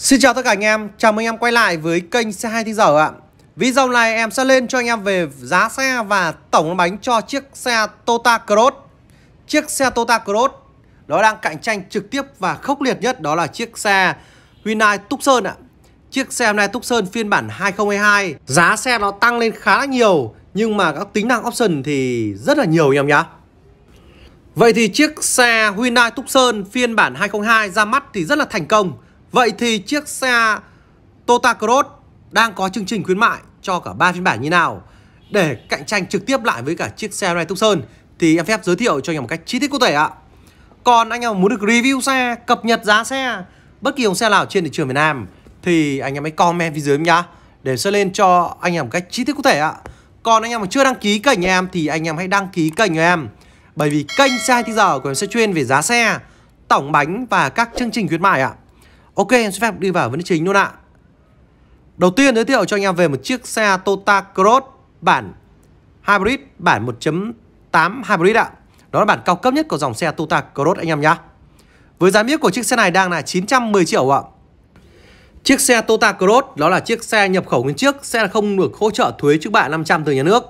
Xin chào tất cả anh em, chào mừng em quay lại với kênh xe 2 tiếng giờ ạ Video này em sẽ lên cho anh em về giá xe và tổng bánh cho chiếc xe tota Cross Chiếc xe tota Cross nó đang cạnh tranh trực tiếp và khốc liệt nhất đó là chiếc xe Hyundai Tucson ạ Chiếc xe Hyundai Tucson phiên bản 2022 Giá xe nó tăng lên khá là nhiều nhưng mà các tính năng option thì rất là nhiều anh em nhá Vậy thì chiếc xe Hyundai Tucson phiên bản 2022 ra mắt thì rất là thành công Vậy thì chiếc xe tota Cross đang có chương trình khuyến mại cho cả ba phiên bản như nào để cạnh tranh trực tiếp lại với cả chiếc xe Rai tucson thì em phép giới thiệu cho anh em một cách chi tiết cụ thể ạ. Còn anh em muốn được review xe, cập nhật giá xe bất kỳ dòng xe nào trên thị trường Việt Nam thì anh em hãy comment phía dưới nhá để sẽ lên cho anh em một cách chi tiết cụ thể ạ. Còn anh em mà chưa đăng ký kênh nhà em thì anh em hãy đăng ký kênh của em bởi vì kênh xe thì giờ của em sẽ chuyên về giá xe, tổng bánh và các chương trình khuyến mại ạ. Ok em sẽ phép đi vào vấn đề chính luôn ạ Đầu tiên giới thiệu cho anh em về một chiếc xe Toyota Cross bản Hybrid bản 1.8 Hybrid ạ Đó là bản cao cấp nhất của dòng xe Toyota Cross anh em nhá Với giá miếc của chiếc xe này đang là 910 triệu ạ Chiếc xe Toyota Cross đó là chiếc xe nhập khẩu nguyên chiếc Xe không được hỗ trợ thuế trước bạ 500 từ nhà nước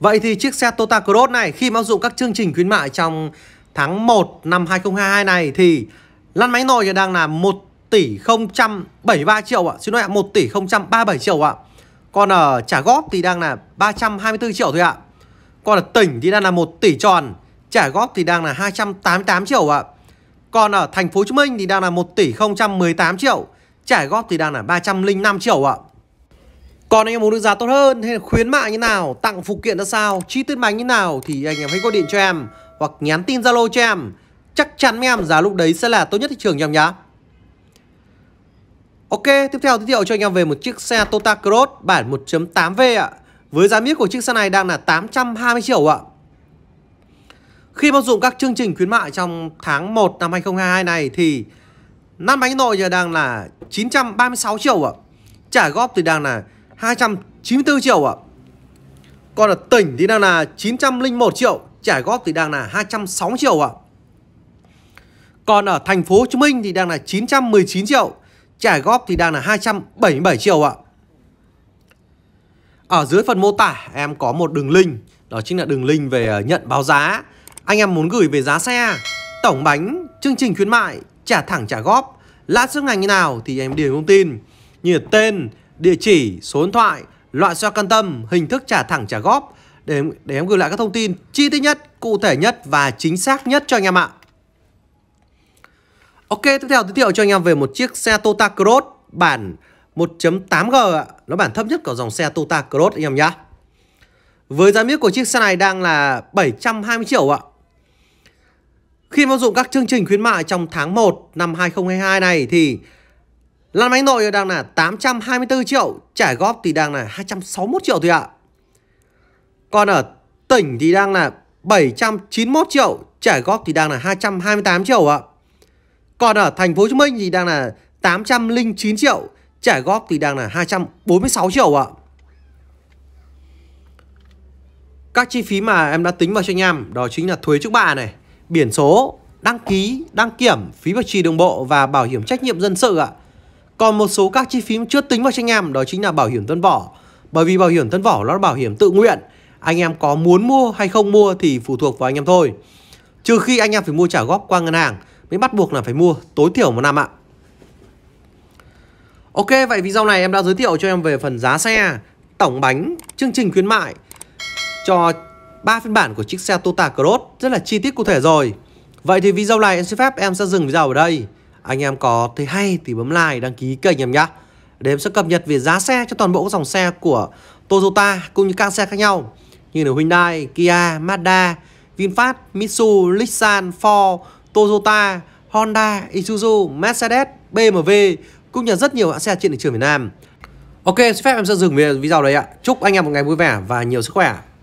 Vậy thì chiếc xe Toyota Cross này khi mà áp dụng các chương trình khuyến mại trong tháng 1 năm 2022 này thì lăn máy nồi đang là 1 tỷ 073 triệu ạ. Xin lỗi ạ, 1 tỷ 037 triệu ạ. Còn ở trả góp thì đang là 324 triệu thôi ạ. Còn ở tỉnh thì đang là 1 tỷ tròn, trả góp thì đang là 288 triệu ạ. Còn ở thành phố Hồ Chí Minh thì đang là 1 tỷ 018 triệu, trả góp thì đang là 305 triệu ạ. Còn anh em muốn được giá tốt hơn hay là khuyến mại như nào, tặng phụ kiện ra sao, chi tiết bánh như nào thì anh em hãy gọi điện cho em hoặc nhắn tin Zalo cho em. Chắc chắn với em giá lúc đấy sẽ là tốt nhất thị trường cho nhá. Ok, tiếp theo giới thiệu cho anh em về một chiếc xe Toyota Cross bản 1.8V ạ. Với giá miết của chiếc xe này đang là 820 triệu ạ. Khi bao dụng các chương trình khuyến mại trong tháng 1 năm 2022 này thì năm bánh nội giờ đang là 936 triệu ạ. Trả góp thì đang là 294 triệu ạ. Còn ở tỉnh thì đang là 901 triệu, trả góp thì đang là 260 triệu ạ. Còn ở thành phố Hồ Chí Minh thì đang là 919 triệu, trả góp thì đang là 277 triệu ạ. Ở dưới phần mô tả em có một đường link, đó chính là đường link về ờ, nhận báo giá. Anh em muốn gửi về giá xe, tổng bánh, chương trình khuyến mại, trả thẳng trả góp, lãi suất ngành như nào thì em điền thông tin như tên, địa chỉ, số điện thoại, loại xe căn tâm, hình thức trả thẳng trả góp để để em gửi lại các thông tin chi tiết nhất, cụ thể nhất và chính xác nhất cho anh em ạ. Ok, tiếp theo giới thiệu cho anh em về một chiếc xe Toyota Cross bản 1.8G ạ. Nó bản thấp nhất của dòng xe Toyota Cross anh em nhá. Với giá miếc của chiếc xe này đang là 720 triệu ạ. Khi mà dụng các chương trình khuyến mại trong tháng 1 năm 2022 này thì lăn bánh nội đang là 824 triệu, trả góp thì đang là 261 triệu thôi ạ. Còn ở tỉnh thì đang là 791 triệu, trả góp thì đang là 228 triệu ạ. Còn ở thành phố Hồ Chí Minh thì đang là 809 triệu, trả góp thì đang là 246 triệu ạ. Các chi phí mà em đã tính vào cho anh em đó chính là thuế trước bạ này, biển số, đăng ký, đăng kiểm, phí bảo trì đường bộ và bảo hiểm trách nhiệm dân sự ạ. Còn một số các chi phí chưa tính vào cho anh em đó chính là bảo hiểm thân vỏ. Bởi vì bảo hiểm thân vỏ nó là bảo hiểm tự nguyện, anh em có muốn mua hay không mua thì phụ thuộc vào anh em thôi. Trừ khi anh em phải mua trả góp qua ngân hàng mới bắt buộc là phải mua tối thiểu một năm ạ. Ok, vậy video này em đã giới thiệu cho em về phần giá xe, tổng bánh, chương trình khuyến mại cho ba phiên bản của chiếc xe Toyota Cross rất là chi tiết cụ thể rồi. Vậy thì video này em xin phép em sẽ dừng video ở đây. Anh em có thấy hay thì bấm like, đăng ký kênh em nhé. Để em sẽ cập nhật về giá xe cho toàn bộ các dòng xe của Toyota cũng như các xe khác nhau như là Hyundai, Kia, Mazda, VinFast, Mitsubishi, Nissan, Ford, Toyota, Honda, Isuzu, Mercedes, BMW cũng như rất nhiều hãng xe trên thị trường Việt Nam. Ok, xin phép em sẽ dừng video đấy ạ. Chúc anh em một ngày vui vẻ và nhiều sức khỏe.